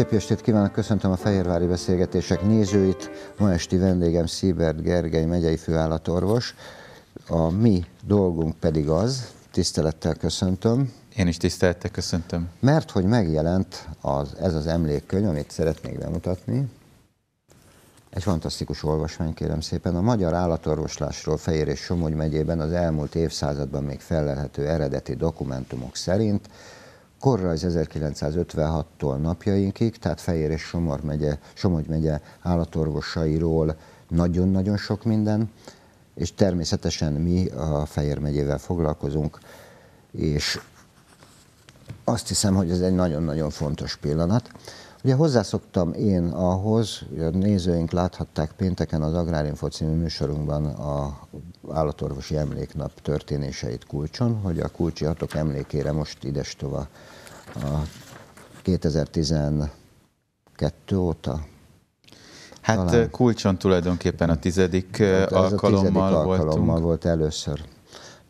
Szép estét kívánok, köszöntöm a Fehérvári Beszélgetések nézőit. Ma esti vendégem Szíbert Gergely, megyei főállatorvos. A mi dolgunk pedig az, tisztelettel köszöntöm. Én is tisztelettel köszöntöm. Mert hogy megjelent az, ez az emlékkönyv, amit szeretnék bemutatni, egy fantasztikus olvasmány, kérem szépen. A magyar állatorvoslásról Fehér és Somogy megyében az elmúlt évszázadban még fellelhető eredeti dokumentumok szerint korrajz 1956-tól napjainkig, tehát Fejér és Somor megye, Somogy megye állatorvosairól nagyon-nagyon sok minden, és természetesen mi a Fejér megyével foglalkozunk, és azt hiszem, hogy ez egy nagyon-nagyon fontos pillanat. Ugye hozzászoktam én ahhoz, hogy a nézőink láthatták pénteken az Agrárinfo című műsorunkban a állatorvosi emléknap történéseit kulcson, hogy a kulcsi hatok emlékére most idestova a 2012 óta Hát Talán. kulcson tulajdonképpen a tizedik hát alkalommal, a tizedik alkalommal voltunk. volt először.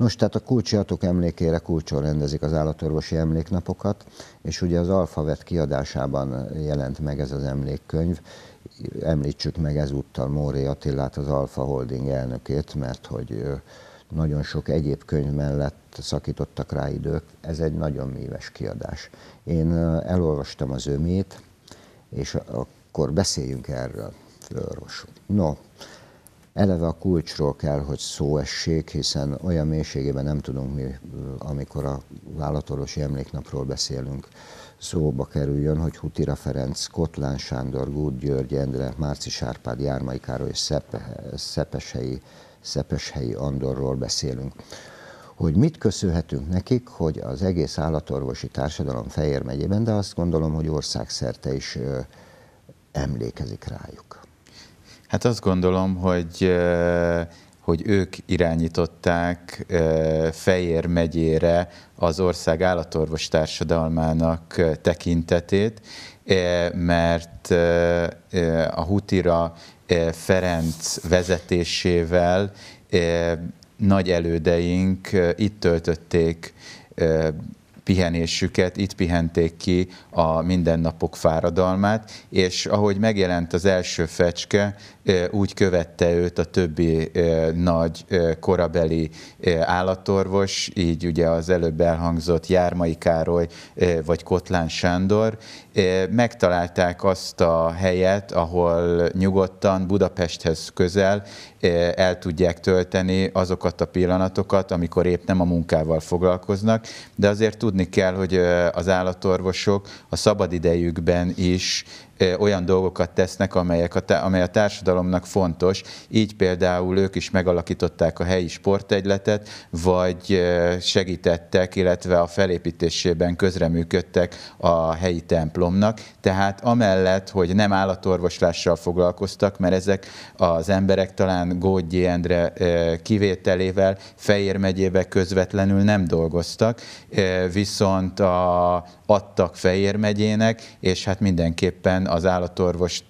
Nos, tehát a kulcsiatok emlékére kulcsol rendezik az állatorvosi emléknapokat, és ugye az Alfavet kiadásában jelent meg ez az emlékkönyv. Említsük meg ezúttal Móré Attilát, az Alfa Holding elnökét, mert hogy nagyon sok egyéb könyv mellett szakítottak rá idők. Ez egy nagyon míves kiadás. Én elolvastam az ömét, és akkor beszéljünk erről, főorvos. No, Eleve a kulcsról kell, hogy szó essék, hiszen olyan mélységében nem tudunk mi, amikor a vállalatorvosi emléknapról beszélünk, szóba kerüljön, hogy Hutira Ferenc, Kotlán Sándor, Gúd György, Endre, Márci Sárpád, Jármai Károly, Szepe, Szepeshelyi, Szepeshelyi Andorról beszélünk. Hogy mit köszönhetünk nekik, hogy az egész állatorvosi társadalom Fejér megyében, de azt gondolom, hogy országszerte is ö, emlékezik rájuk. Hát azt gondolom, hogy hogy ők irányították Fejér megyére az ország állatorvos társadalmának tekintetét, mert a Hutira Ferenc vezetésével nagy elődeink itt töltötték pihenésüket, itt pihenték ki a mindennapok fáradalmát, és ahogy megjelent az első fecske, úgy követte őt a többi nagy korabeli állatorvos, így ugye az előbb elhangzott Jármai Károly vagy Kotlán Sándor, megtalálták azt a helyet, ahol nyugodtan Budapesthez közel el tudják tölteni azokat a pillanatokat, amikor épp nem a munkával foglalkoznak, de azért tudni kell, hogy az állatorvosok a szabadidejükben is olyan dolgokat tesznek, amelyek a, amely a társadalomnak fontos. Így például ők is megalakították a helyi sportegyletet, vagy segítettek, illetve a felépítésében közreműködtek a helyi templomnak. Tehát amellett, hogy nem állatorvoslással foglalkoztak, mert ezek az emberek talán Gógyi Endre kivételével Fejér megyébe közvetlenül nem dolgoztak, viszont a, adtak Fejér megyének, és hát mindenképpen az állatorvos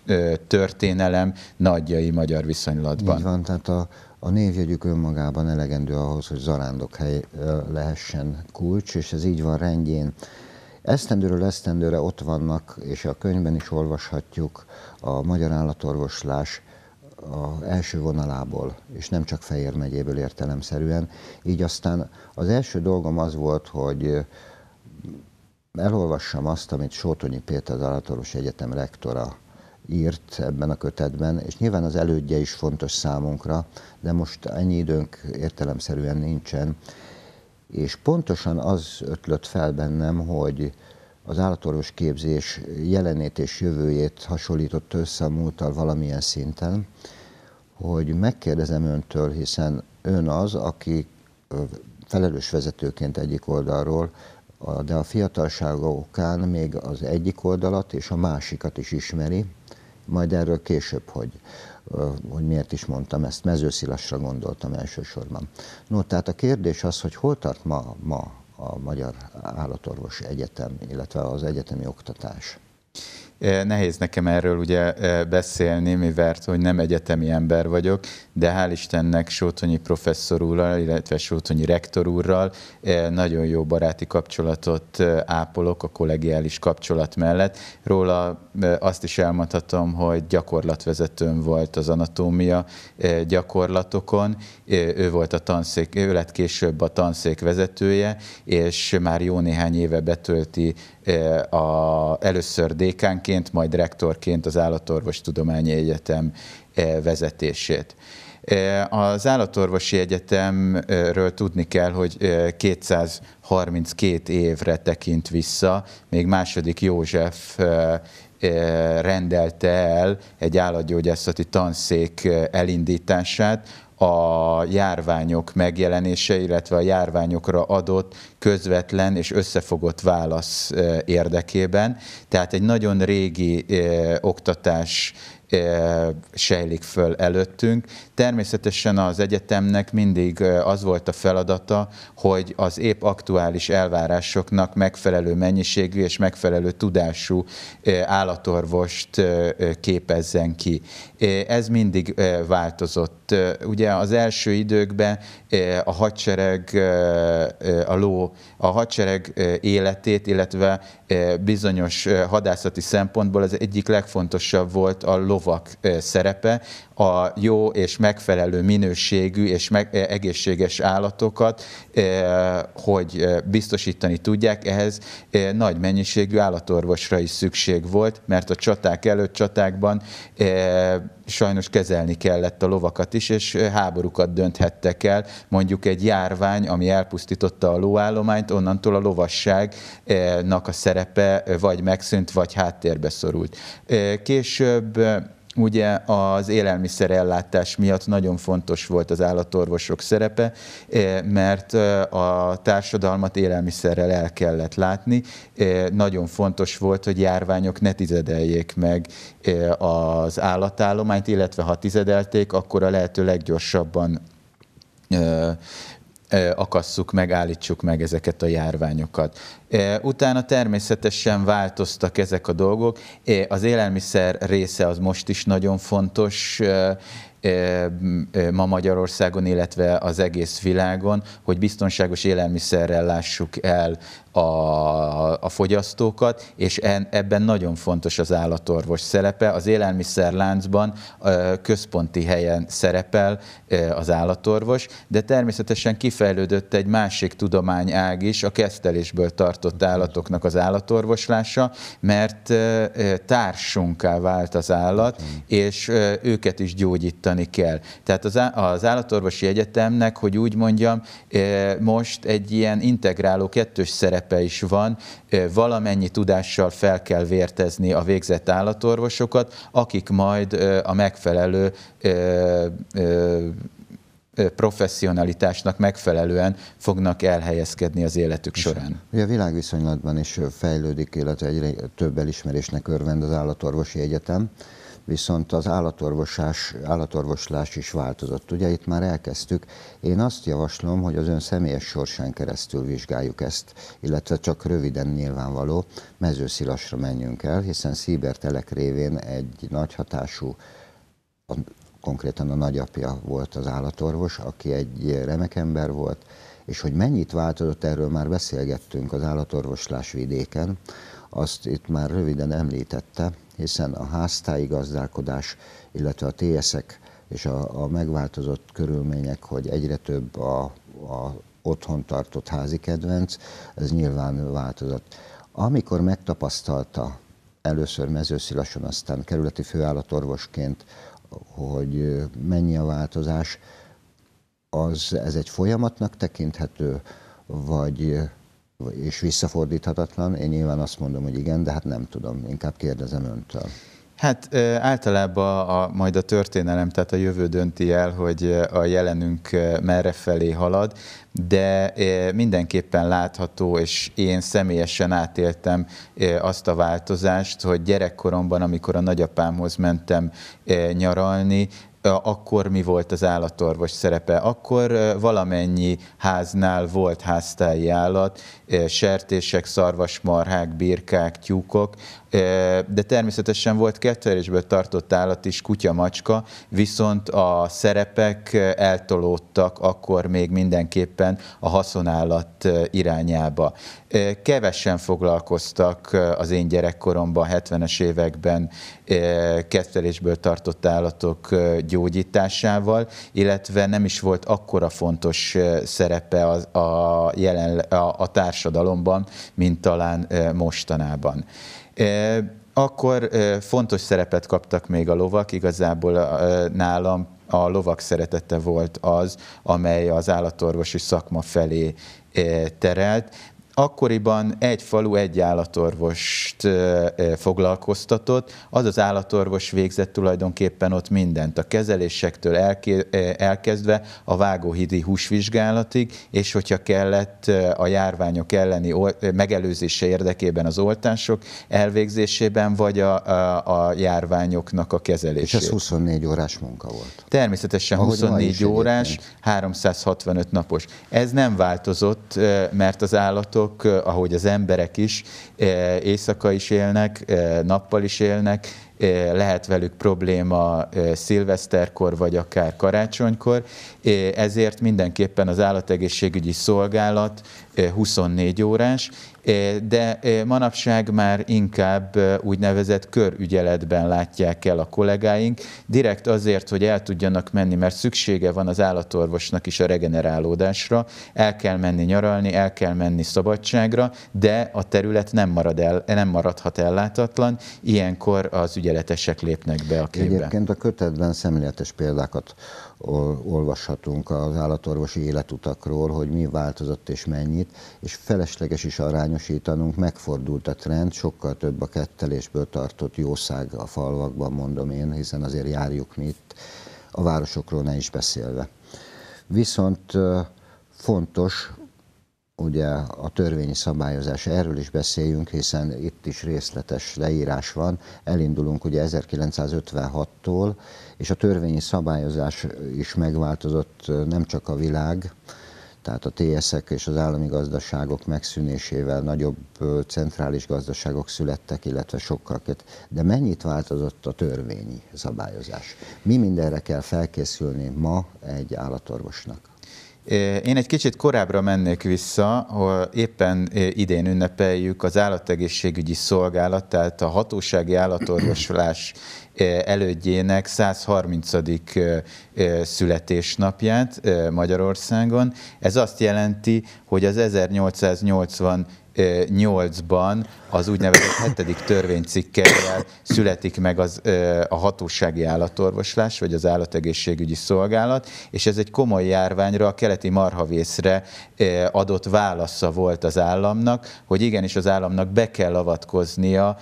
történelem nagyjai magyar viszonylatban. Így van, tehát a, a névjegyük önmagában elegendő ahhoz, hogy hely lehessen kulcs, és ez így van rendjén. Esztendőről esztendőre ott vannak, és a könyvben is olvashatjuk a magyar állatorvoslás a első vonalából, és nem csak Fejér megyéből értelemszerűen. Így aztán az első dolgom az volt, hogy elolvassam azt, amit Sótonyi Péter Zalatoros Egyetem rektora írt ebben a kötetben, és nyilván az elődje is fontos számunkra, de most ennyi időnk értelemszerűen nincsen. És pontosan az ötlött fel bennem, hogy az állatorvos képzés jelenét és jövőjét hasonlított össze a múltal valamilyen szinten, hogy megkérdezem öntől, hiszen ön az, aki felelős vezetőként egyik oldalról, de a fiatalsága okán még az egyik oldalat és a másikat is ismeri, majd erről később, hogy, hogy miért is mondtam ezt, mezőszilasra gondoltam elsősorban. No, tehát a kérdés az, hogy hol tart ma, ma a Magyar állatorvosi Egyetem, illetve az egyetemi oktatás? Eh, nehéz nekem erről ugye eh, beszélni, mivel hogy nem egyetemi ember vagyok, de hál' Istennek Sótonyi professzor úrral, illetve Sótonyi rektor úrral eh, nagyon jó baráti kapcsolatot ápolok a kollegiális kapcsolat mellett. Róla azt is elmondhatom, hogy gyakorlatvezetőm volt az anatómia gyakorlatokon, ő volt a tanszék, ő lett később a tanszék vezetője, és már jó néhány éve betölti a, először dékánként, tanárként, majd rektorként az Állatorvos Tudományi Egyetem eh, vezetését. Eh, az Állatorvosi Egyetemről tudni kell, hogy 232 eh, évre tekint vissza, még második József rendelte el egy állatgyógyászati tanszék elindítását, a járványok megjelenése, illetve a járványokra adott közvetlen és összefogott válasz e, érdekében. Tehát egy nagyon régi e, oktatás e, sejlik föl előttünk, Természetesen az egyetemnek mindig az volt a feladata, hogy az épp aktuális elvárásoknak megfelelő mennyiségű és megfelelő tudású állatorvost képezzen ki. Ez mindig változott. Ugye az első időkben a hadsereg, a ló, a hadsereg életét, illetve bizonyos hadászati szempontból az egyik legfontosabb volt a lovak szerepe, a jó és meg megfelelő minőségű és meg, e, egészséges állatokat, e, hogy e, biztosítani tudják, ehhez nagy mennyiségű állatorvosra is szükség volt, mert a csaták előtt csatákban sajnos kezelni kellett a lovakat is, és háborúkat dönthettek el. Mondjuk egy járvány, ami elpusztította a lóállományt, onnantól a lovasságnak a szerepe vagy megszűnt, vagy háttérbe szorult. Később ugye az élelmiszerellátás miatt nagyon fontos volt az állatorvosok szerepe, eh, mert eh, a társadalmat élelmiszerrel el kellett látni. Eh, nagyon fontos volt, hogy járványok ne tizedeljék meg az állatállományt, illetve ha tizedelték, akkor a lehető leggyorsabban akasszuk meg, állítsuk meg ezeket a járványokat. Utána természetesen változtak ezek a dolgok. Az élelmiszer része az most is nagyon fontos ma Magyarországon, illetve az egész világon, hogy biztonságos élelmiszerrel lássuk el a, a fogyasztókat, és en, ebben nagyon fontos az állatorvos szerepe. Az élelmiszerláncban központi helyen szerepel az állatorvos, de természetesen kifejlődött egy másik tudományág is, a kesztelésből tartott állatoknak az állatorvoslása, mert társunká vált az állat, és őket is gyógyítani kell. Tehát az, az állatorvosi egyetemnek, hogy úgy mondjam, most egy ilyen integráló kettős szerep szerepe is van, valamennyi tudással fel kell vértezni a végzett állatorvosokat, akik majd a megfelelő professzionalitásnak megfelelően fognak elhelyezkedni az életük És során. Ugye a világviszonylatban is fejlődik, illetve egyre több elismerésnek örvend az állatorvosi egyetem viszont az állatorvosás, állatorvoslás is változott. Ugye itt már elkezdtük. Én azt javaslom, hogy az ön személyes sorsán keresztül vizsgáljuk ezt, illetve csak röviden nyilvánvaló mezőszilasra menjünk el, hiszen Szíbertelek révén egy nagy hatású a, konkrétan a nagyapja volt az állatorvos, aki egy remek ember volt, és hogy mennyit változott, erről már beszélgettünk az állatorvoslás vidéken, azt itt már röviden említette, hiszen a háztáji gazdálkodás, illetve a TSZ-ek és a, a megváltozott körülmények, hogy egyre több a, a otthon tartott házi kedvenc, ez nyilván változott. Amikor megtapasztalta először mezőszilason, aztán kerületi főállatorvosként, hogy mennyi a változás, az ez egy folyamatnak tekinthető, vagy és visszafordíthatatlan. Én nyilván azt mondom, hogy igen, de hát nem tudom, inkább kérdezem öntől. Hát általában a, majd a történelem, tehát a jövő dönti el, hogy a jelenünk merre felé halad, de mindenképpen látható, és én személyesen átéltem azt a változást, hogy gyerekkoromban, amikor a nagyapámhoz mentem nyaralni, akkor mi volt az állatorvos szerepe. Akkor valamennyi háznál volt háztáji állat, sertések, szarvasmarhák, birkák, tyúkok, de természetesen volt kettelésből tartott állat is, kutya, macska, viszont a szerepek eltolódtak akkor még mindenképpen a haszonállat irányába. Kevesen foglalkoztak az én gyerekkoromban, 70-es években kettelésből tartott állatok gyógyításával, illetve nem is volt akkora fontos szerepe a, a, jelen, a, a társadalomban, mint talán mostanában. Akkor fontos szerepet kaptak még a lovak, igazából nálam a lovak szeretete volt az, amely az állatorvosi szakma felé terelt, akkoriban egy falu egy állatorvost foglalkoztatott. Az az állatorvos végzett tulajdonképpen ott mindent, a kezelésektől elkezdve a vágóhidi húsvizsgálatig, és hogyha kellett a járványok elleni megelőzése érdekében az oltások elvégzésében, vagy a, a, a járványoknak a kezelésében. És ez 24 órás munka volt. Természetesen Ahogy 24 órás, egyébként. 365 napos. Ez nem változott, mert az állatorvos állatok, eh, ahogy az emberek is, eh, éjszaka is élnek, eh, nappal is élnek, lehet velük probléma szilveszterkor, vagy akár karácsonykor, ezért mindenképpen az állategészségügyi szolgálat 24 órás, Eh, de eh, manapság már inkább eh, úgynevezett körügyeletben látják el a kollégáink, direkt azért, hogy el tudjanak menni, mert szüksége van az állatorvosnak is a regenerálódásra, el kell menni nyaralni, el kell menni szabadságra, de a terület nem, marad el, nem maradhat ellátatlan, ilyenkor az ügyeletesek lépnek be a képbe. Egyébként a kötetben szemléletes példákat olvashatunk az állatorvosi életutakról, hogy mi változott és mennyit, és felesleges is arányosítanunk, megfordult a trend, sokkal több a kettelésből tartott jószág a falvakban, mondom én, hiszen azért járjuk mi itt, a városokról ne is beszélve. Viszont fontos, ugye a törvényi szabályozás, erről is beszéljünk, hiszen itt is részletes leírás van. Elindulunk ugye 1956-tól, és a törvényi szabályozás is megváltozott nem csak a világ, tehát a TSZ-ek és az állami gazdaságok megszűnésével nagyobb centrális gazdaságok születtek, illetve sokkal köt. De mennyit változott a törvényi szabályozás? Mi mindenre kell felkészülni ma egy állatorvosnak? Én egy kicsit korábbra mennék vissza, hogy éppen idén ünnepeljük az állategészségügyi szolgálat, tehát a hatósági állatorvoslás elődjének 130. születésnapját Magyarországon. Ez azt jelenti, hogy az 1880 2008-ban az úgynevezett hetedik törvénycikkel születik meg az, a hatósági állatorvoslás, vagy az állategészségügyi szolgálat, és ez egy komoly járványra, a keleti marhavészre adott válasza volt az államnak, hogy igenis az államnak be kell avatkoznia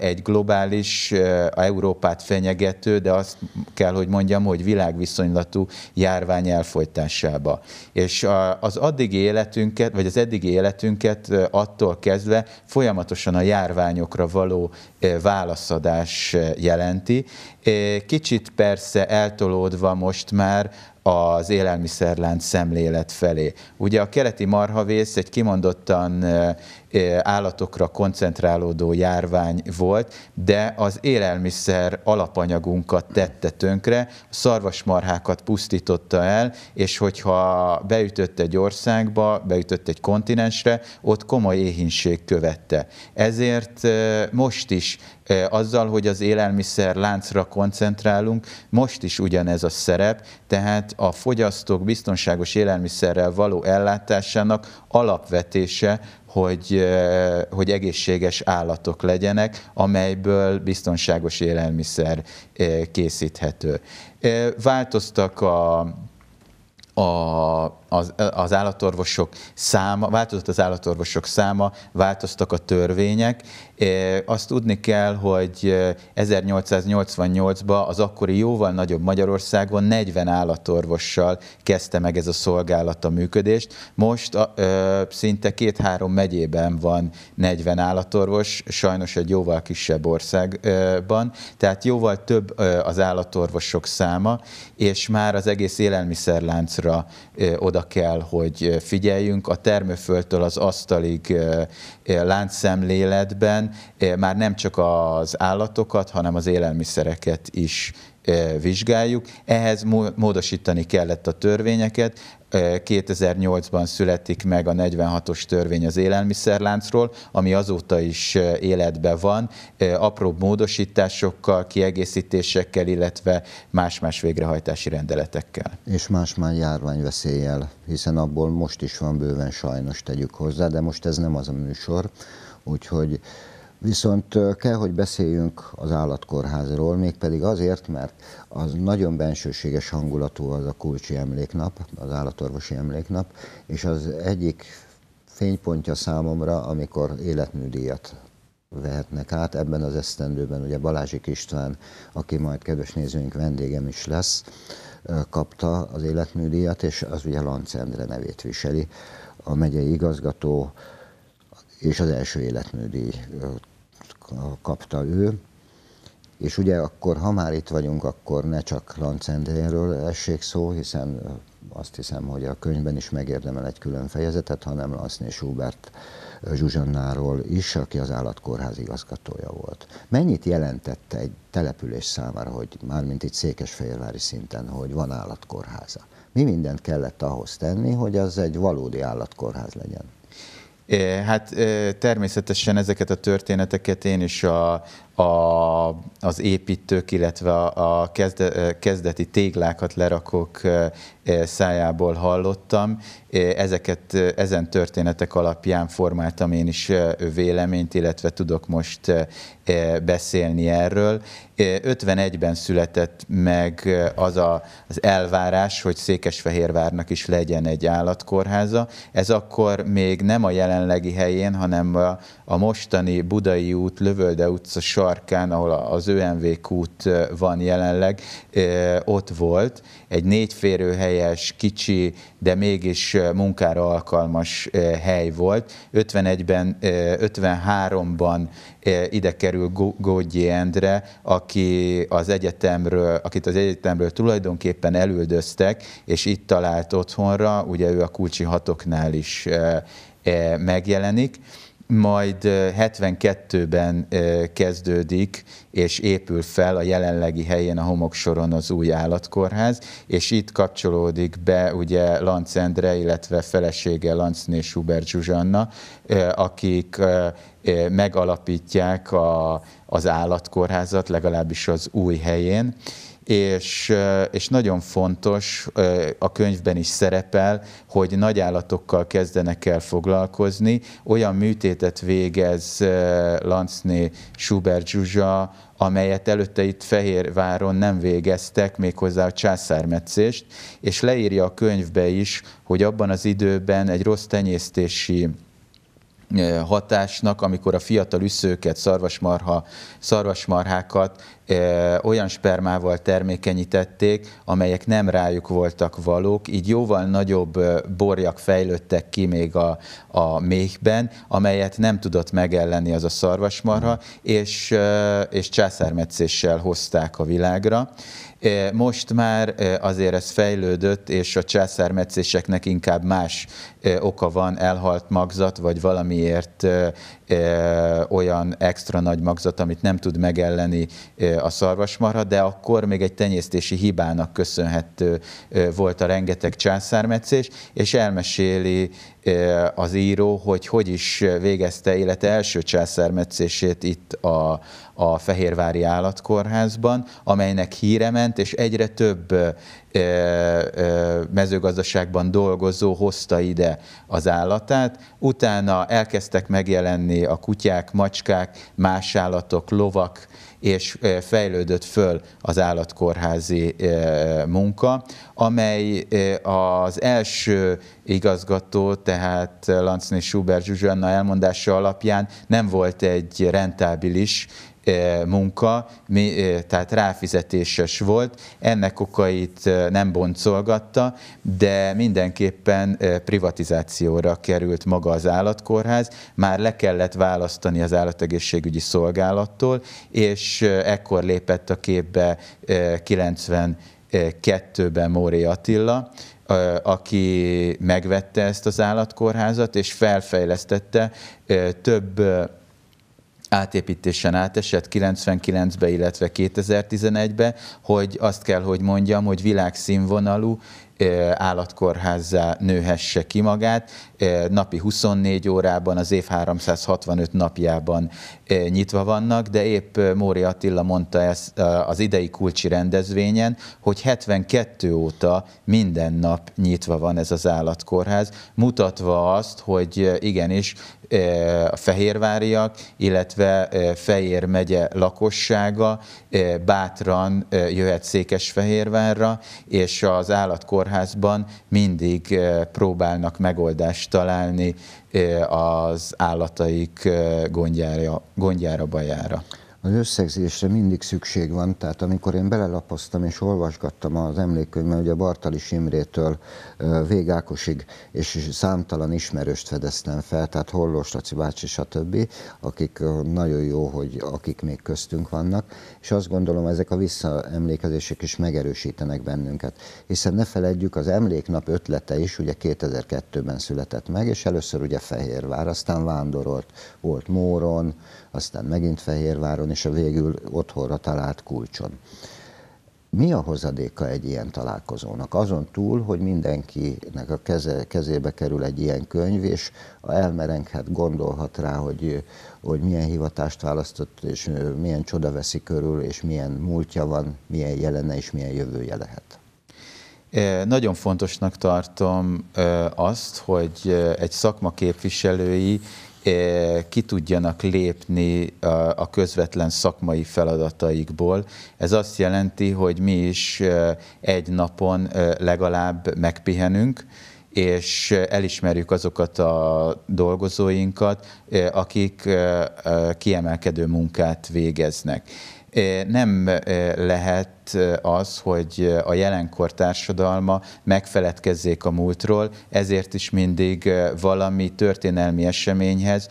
egy globális, a Európát fenyegető, de azt kell, hogy mondjam, hogy világviszonylatú járvány elfolytásába. És az addigi életünket, vagy az eddigi életünket ad attól kezdve folyamatosan a járványokra való eh, válaszadás eh, jelenti. Eh, kicsit persze eltolódva most már az élelmiszerlánc szemlélet felé. Ugye a keleti marhavész egy kimondottan állatokra koncentrálódó járvány volt, de az élelmiszer alapanyagunkat tette tönkre, szarvasmarhákat pusztította el, és hogyha beütött egy országba, beütött egy kontinensre, ott komoly éhínség követte. Ezért most is azzal, hogy az élelmiszer láncra koncentrálunk, most is ugyanez a szerep, tehát a fogyasztók biztonságos élelmiszerrel való ellátásának alapvetése hogy, hogy egészséges állatok legyenek, amelyből biztonságos élelmiszer készíthető. Változtak a, a, az, az állatorvosok száma, változott az állatorvosok száma, változtak a törvények, azt tudni kell, hogy 1888-ban az akkori jóval nagyobb Magyarországon 40 állatorvossal kezdte meg ez a szolgálat a működést. Most a, ö, szinte két-három megyében van 40 állatorvos, sajnos egy jóval kisebb országban, tehát jóval több az állatorvosok száma, és már az egész élelmiszerláncra oda kell, hogy figyeljünk. A termőföldtől az asztalig láncszemléletben Eh, már nem csak az állatokat, hanem az élelmiszereket is eh, vizsgáljuk. Ehhez módosítani kellett a törvényeket. 2008-ban eh, születik meg a 46-os törvény az élelmiszerláncról, ami azóta is életben van, apróbb módosításokkal, kiegészítésekkel, illetve más-más végrehajtási rendeletekkel. És más-más járványveszéllyel, hiszen abból most is van bőven sajnos, tegyük hozzá, de most ez nem az a műsor, úgyhogy Viszont kell, hogy beszéljünk az állatkórházról, mégpedig azért, mert az nagyon bensőséges hangulatú az a kulcsi emléknap, az állatorvosi emléknap, és az egyik fénypontja számomra, amikor életműdíjat vehetnek át. Ebben az esztendőben ugye Balázsik István, aki majd kedves nézőink vendégem is lesz, kapta az életműdíjat, és az ugye Lancendre nevét viseli, a megyei igazgató, és az első életműdi kapta ő. És ugye akkor, ha már itt vagyunk, akkor ne csak Lancendénről essék szó, hiszen azt hiszem, hogy a könyvben is megérdemel egy külön fejezetet, hanem Lanszné Schubert Zsuzsannáról is, aki az állatkórház igazgatója volt. Mennyit jelentette egy település számára, hogy mármint itt Székesfehérvári szinten, hogy van állatkórháza? Mi mindent kellett ahhoz tenni, hogy az egy valódi állatkórház legyen? Eh, hát eh, természetesen ezeket a történeteket én is a a, az építők, illetve a, a kezde, kezdeti téglákat lerakók szájából hallottam. Ezeket, ezen történetek alapján formáltam én is véleményt, illetve tudok most beszélni erről. 51-ben született meg az a, az elvárás, hogy Székesfehérvárnak is legyen egy állatkórháza. Ez akkor még nem a jelenlegi helyén, hanem a, a mostani Budai út, Lövölde utca sarkán, ahol az ÖMV út van jelenleg, ott volt egy négyférőhelyes, kicsi, de mégis munkára alkalmas hely volt. 51-ben, 53-ban ide kerül Gógyi Endre, aki az egyetemről, akit az egyetemről tulajdonképpen elüldöztek, és itt talált otthonra, ugye ő a Kulcsi Hatoknál is megjelenik majd 72-ben kezdődik és épül fel a jelenlegi helyén a homoksoron az új állatkórház, és itt kapcsolódik be ugye Lanc Endre, illetve felesége Lancné Schubert Zsuzsanna, akik megalapítják a, az állatkórházat, legalábbis az új helyén, és, és nagyon fontos, a könyvben is szerepel, hogy nagy állatokkal kezdenek el foglalkozni, olyan műtétet végez Lancné Schubert Zsuzsa, amelyet előtte itt Fehérváron nem végeztek, méghozzá a császármetszést, és leírja a könyvbe is, hogy abban az időben egy rossz tenyésztési hatásnak, amikor a fiatal üszőket, szarvasmarha, szarvasmarhákat olyan spermával termékenyítették, amelyek nem rájuk voltak valók, így jóval nagyobb borjak fejlődtek ki még a, a méhben, amelyet nem tudott megelleni az a szarvasmarha, mm. és, és császármetszéssel hozták a világra. Most már azért ez fejlődött, és a császármetszéseknek inkább más oka van, elhalt magzat, vagy valamiért olyan extra nagy magzat, amit nem tud megelleni a szarvasmarha, de akkor még egy tenyésztési hibának köszönhető volt a rengeteg császármetszés, és elmeséli az író, hogy hogy is végezte élete első császármetszését itt a, a Fehérvári Állatkórházban, amelynek híre ment, ment, és egyre több mezőgazdaságban dolgozó hozta ide az állatát. Utána elkezdtek megjelenni a kutyák, macskák, más állatok, lovak, és fejlődött föl az állatkórházi munka, amely az első igazgató, tehát Lancni Schubert Zsuzsanna elmondása alapján nem volt egy rentábilis munka, tehát ráfizetéses volt, ennek okait nem boncolgatta, de mindenképpen privatizációra került maga az állatkórház, már le kellett választani az állategészségügyi szolgálattól, és ekkor lépett a képbe 92-ben Móri Attila, aki megvette ezt az állatkórházat, és felfejlesztette több átépítésen átesett 99-be, illetve 2011-be, hogy azt kell, hogy mondjam, hogy világszínvonalú állatkórházzá nőhesse ki magát. Napi 24 órában, az év 365 napjában nyitva vannak, de épp Móri Attila mondta ezt az idei kulcsi rendezvényen, hogy 72 óta minden nap nyitva van ez az állatkórház, mutatva azt, hogy igenis a fehérváriak, illetve Fejér megye lakossága bátran jöhet Székesfehérvárra, és az állatkórházban mindig próbálnak megoldást találni az állataik gondjára, gondjára bajára az összegzésre mindig szükség van, tehát amikor én belelapoztam és olvasgattam az emlékkönyvben, a Bartali Simrétől Végákosig, és számtalan ismerőst fedeztem fel, tehát Hollós Laci bácsi, stb., akik nagyon jó, hogy akik még köztünk vannak, és azt gondolom, ezek a visszaemlékezések is megerősítenek bennünket, hiszen ne feledjük, az emléknap ötlete is ugye 2002-ben született meg, és először ugye Fehérvár, aztán vándorolt, volt Móron, aztán megint Fehérváron, úton, és végül otthonra talált kulcson. Mi a hozadéka egy ilyen találkozónak? Azon túl, hogy mindenkinek a keze, kezébe kerül egy ilyen könyv, és elmerenghet, gondolhat rá, hogy, hogy milyen hivatást választott, és milyen csoda veszi körül, és milyen múltja van, milyen jelene és milyen jövője lehet. Nagyon fontosnak tartom azt, hogy egy szakma képviselői E, ki tudjanak lépni a közvetlen szakmai feladataikból. Ez azt jelenti, hogy mi is e, egy napon e, legalább megpihenünk, és elismerjük azokat a dolgozóinkat, akik kiemelkedő munkát végeznek. Nem lehet az, hogy a jelenkor társadalma megfeledkezzék a múltról, ezért is mindig valami történelmi eseményhez,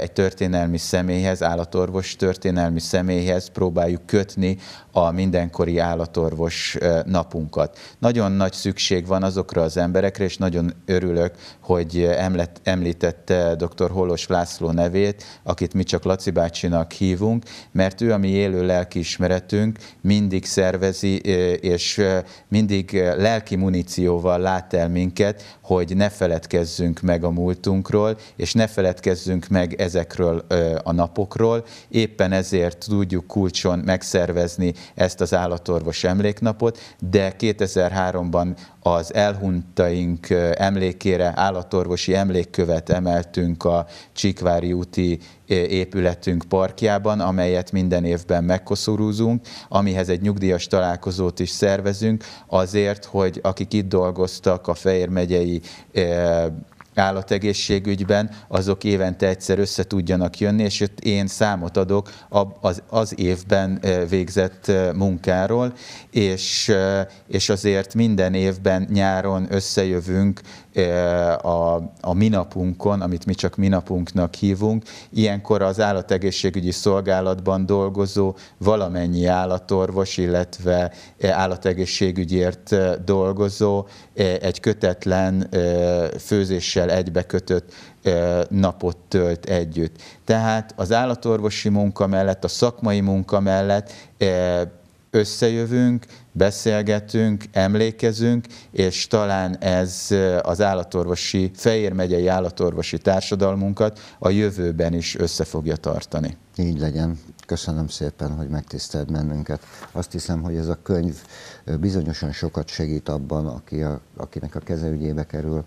egy történelmi személyhez, állatorvos történelmi személyhez próbáljuk kötni a mindenkori állatorvos napunkat. Nagyon nagy szükség van azokra az emberekre, és nagyon örülök, hogy említette dr. Holos László nevét, akit mi csak Laci bácsinak hívunk, mert ő a mi élő lelkiismeretünk, mindig szervezi, és mindig lelki munícióval lát el minket, hogy ne feledkezzünk meg a múltunkról, és ne feledkezzünk meg ezekről a napokról. Éppen ezért tudjuk kulcson megszervezni ezt az állatorvos emléknapot, de 2003-ban az elhuntaink emlékére állatorvosi emlékkövet emeltünk a Csikvári úti épületünk parkjában, amelyet minden évben megkoszorúzunk, amihez egy nyugdíjas találkozót is szervezünk, azért, hogy akik itt dolgoztak a Fejér megyei állategészségügyben, azok évente egyszer össze tudjanak jönni, és én számot adok az, az évben végzett munkáról, és, és azért minden évben nyáron összejövünk Eh, a, a minapunkon, amit mi csak minapunknak hívunk, ilyenkor az állategészségügyi szolgálatban dolgozó valamennyi állatorvos, illetve eh, állategészségügyért eh, dolgozó egy kötetlen főzéssel egybekötött napot tölt együtt. Tehát az állatorvosi munka mellett, a szakmai munka mellett összejövünk, beszélgetünk, emlékezünk, és talán ez az állatorvosi, Fejér megyei állatorvosi társadalmunkat a jövőben is össze fogja tartani. Így legyen. Köszönöm szépen, hogy megtisztelt bennünket. Azt hiszem, hogy ez a könyv bizonyosan sokat segít abban, aki a, akinek a keze ügyébe kerül,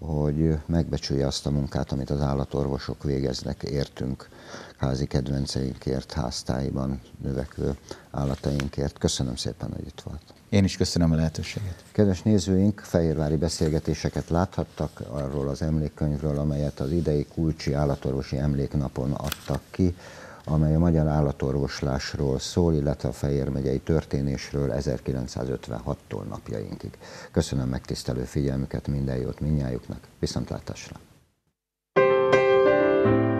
hogy megbecsülje azt a munkát, amit az állatorvosok végeznek, értünk házi kedvenceinkért, háztáiban növekvő állatainkért. Köszönöm szépen, hogy itt volt. Én is köszönöm a lehetőséget. Kedves nézőink, fehérvári beszélgetéseket láthattak arról az emlékkönyvről, amelyet az idei Kulcsi Állatorvosi Emléknapon adtak ki amely a magyar állatorvoslásról szól, illetve a Fejér megyei történésről 1956-tól napjainkig. Köszönöm megtisztelő figyelmüket, minden jót minnyájuknak, viszontlátásra! thank you